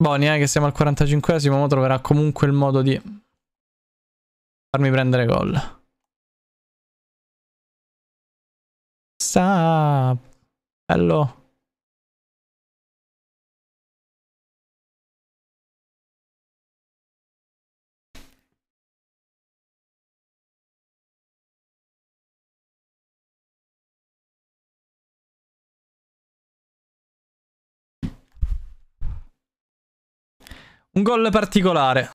Boni, eh, che siamo al 45esimo, ma troverà comunque il modo di farmi prendere gol. Sa, bello. Un gol particolare.